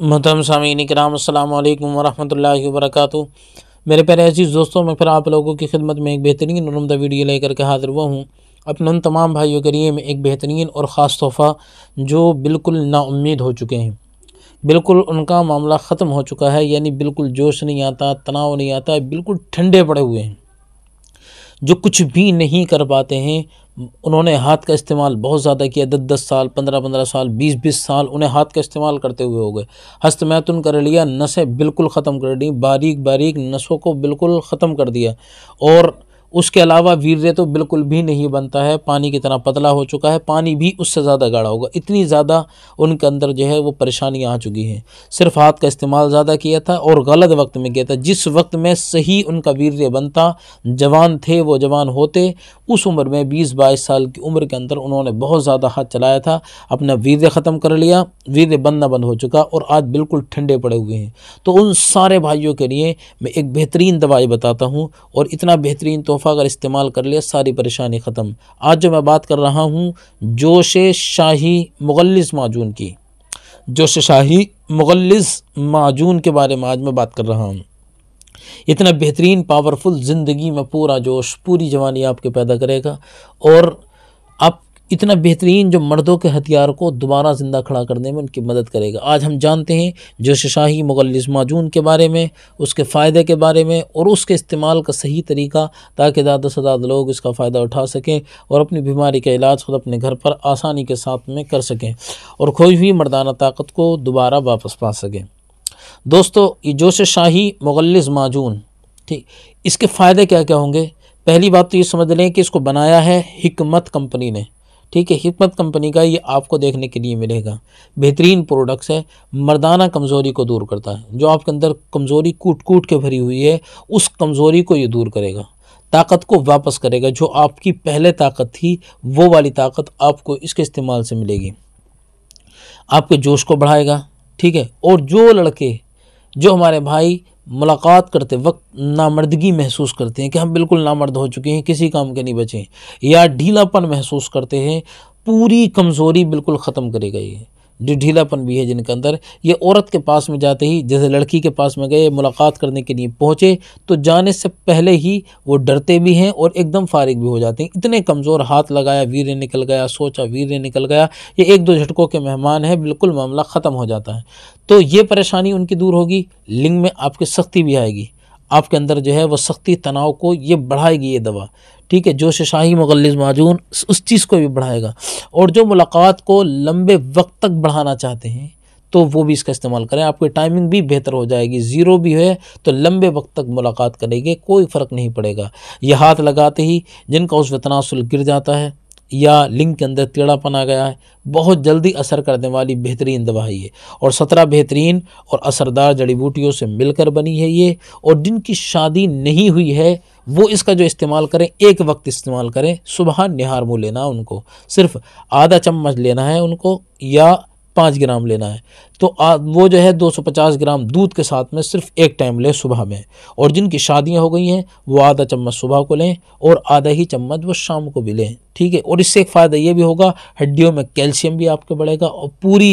मोहतरम सामीन कराम अल्लाम वरहमल वरक मेरे प्यारे अजीज़ दोस्तों मैं फिर आप लोगों की खिदमत में एक बेहतरीन और उमदा वीडियो लेकर के हाज़िर हुआ हूँ अपने उन तमाम भाइयों के लिए मैं एक बेहतरीन और ख़ास तोहफ़ा जो बिल्कुल नाउमीद हो चुके हैं बिल्कुल उनका मामला ख़त्म हो चुका है यानी बिल्कुल जोश नहीं आता तनाव नहीं आता बिल्कुल ठंडे पड़े हुए हैं जो कुछ भी नहीं कर पाते हैं उन्होंने हाथ का इस्तेमाल बहुत ज़्यादा किया दस दस साल पंद्रह पंद्रह साल बीस बीस साल उन्हें हाथ का इस्तेमाल करते हुए हो गए हस्तमैथुन कर लिया नसें बिल्कुल ख़त्म कर दी बारीक बारीक नसों को बिल्कुल ख़त्म कर दिया और उसके अलावा वीर्य तो बिल्कुल भी नहीं बनता है पानी की तरह पतला हो चुका है पानी भी उससे ज़्यादा गाढ़ा होगा इतनी ज़्यादा उनके अंदर जो है वो परेशानी आ चुकी है सिर्फ हाथ का इस्तेमाल ज़्यादा किया था और गलत वक्त में किया था जिस वक्त में सही उनका वीर्य बनता जवान थे वो जवान होते उस उम्र में बीस बाईस साल की उम्र के अंदर उन्होंने बहुत ज़्यादा हाथ चलाया था अपना वीर्य ख़त्म कर लिया वीर्य बनना बंद हो चुका और आज बिल्कुल ठंडे पड़े हुए हैं तो उन सारे भाइयों के लिए मैं एक बेहतरीन दवाई बताता हूँ और इतना बेहतरीन तो तोहफ़ा अगर इस्तेमाल कर लिया सारी परेशानी ख़त्म आज जो मैं बात कर रहा हूँ जोश शाही मुगलस माजून की जोश शाही मुगलस माजून के बारे में आज मैं बात कर रहा हूँ इतना बेहतरीन पावरफुल ज़िंदगी में पूरा जोश पूरी जवानी आपके पैदा करेगा और आप इतना बेहतरीन जो मर्दों के हथियार को दोबारा ज़िंदा खड़ा करने में उनकी मदद करेगा आज हम जानते हैं जोश शाही मुगल माजून के बारे में उसके फ़ायदे के बारे में और उसके इस्तेमाल का सही तरीका ताकि ज़्यादा से ज़्यादा लोग इसका फ़ायदा उठा सकें और अपनी बीमारी का इलाज खुद अपने घर पर आसानी के साथ में कर सकें और खोई हुई मर्दाना ताकत को दोबारा वापस पा सकें दोस्तों ये जोश शाही मुगल माजून ठीक इसके फ़ायदे क्या क्या होंगे पहली बात तो ये समझ लें कि इसको बनाया है हिकमत कंपनी ने ठीक है हमत कंपनी का ये आपको देखने के लिए मिलेगा बेहतरीन प्रोडक्ट्स है मर्दाना कमज़ोरी को दूर करता है जो आपके अंदर कमज़ोरी कूट कूट के भरी हुई है उस कमज़ोरी को ये दूर करेगा ताकत को वापस करेगा जो आपकी पहले ताकत थी वो वाली ताकत आपको इसके इस्तेमाल से मिलेगी आपके जोश को बढ़ाएगा ठीक है और जो लड़के जो हमारे भाई मुलाकात करते वक्त नामर्दगी महसूस करते हैं कि हम बिल्कुल नामर्द हो चुके हैं किसी काम के नहीं बचे या ढीलापन महसूस करते हैं पूरी कमज़ोरी बिल्कुल ख़त्म गई है ढीलापन भी है जिनके अंदर ये औरत के पास में जाते ही जैसे लड़की के पास में गए मुलाकात करने के लिए पहुँचे तो जाने से पहले ही वो डरते भी हैं और एकदम फारिग भी हो जाते हैं इतने कमज़ोर हाथ लगाया वीर निकल गया सोचा वीर निकल गया ये एक दो झटकों के मेहमान है बिल्कुल मामला ख़त्म हो जाता है तो ये परेशानी उनकी दूर होगी लिंग में आपकी सख्ती भी आएगी आपके अंदर जो है वह सख्ती तनाव को ये बढ़ाएगी ये दवा ठीक है जोश शाही मुगलज़ माजून उस चीज़ को भी बढ़ाएगा और जो मुलाकात को लंबे वक्त तक बढ़ाना चाहते हैं तो वो भी इसका इस्तेमाल करें आपकी टाइमिंग भी बेहतर हो जाएगी ज़ीरो भी है तो लंबे वक्त तक मुलाकात करेंगे कोई फ़र्क नहीं पड़ेगा यह हाथ लगाते ही जिनका उस वतनासुल गिर जाता है या लिंग के अंदर टेढ़ापन आ गया है बहुत जल्दी असर करने वाली बेहतरीन दवा है ये और सत्रह बेहतरीन और असरदार जड़ी बूटियों से मिलकर बनी है ये और जिनकी शादी नहीं हुई है वो इसका जो इस्तेमाल करें एक वक्त इस्तेमाल करें सुबह निहार मुँह लेना उनको सिर्फ आधा चम्मच लेना है उनको या पाँच ग्राम लेना है तो वो जो है 250 ग्राम दूध के साथ में सिर्फ एक टाइम लें सुबह में और जिनकी शादियां हो गई हैं वो आधा चम्मच सुबह को लें और आधा ही चम्मच वो शाम को भी लें ठीक है और इससे एक फ़ायदा ये भी होगा हड्डियों में कैल्शियम भी आपके बढ़ेगा और पूरी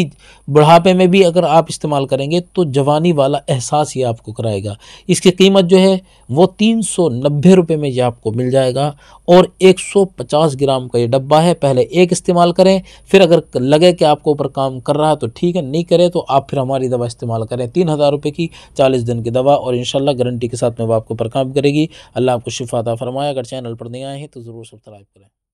बुढ़ापे में भी अगर आप इस्तेमाल करेंगे तो जवानी वाला एहसास ये आपको कराएगा इसकी कीमत जो है वो तीन सौ नब्बे रुपये में ये आपको मिल जाएगा और एक सौ पचास ग्राम का ये डब्बा है पहले एक इस्तेमाल करें फिर अगर लगे कि आपको ऊपर काम कर रहा है तो ठीक है नहीं करे तो तो आप फिर हमारी दवा इस्तेमाल करें तीन हज़ार रुपये की चालीस दिन की दवा और इनशाला गारंटी के साथ में वो आपको पर काम करेगी अल्लाह आपको शिफाता फरमाया अगर चैनल पर नहीं आए हैं तो ज़रूर सब्सक्राइब करें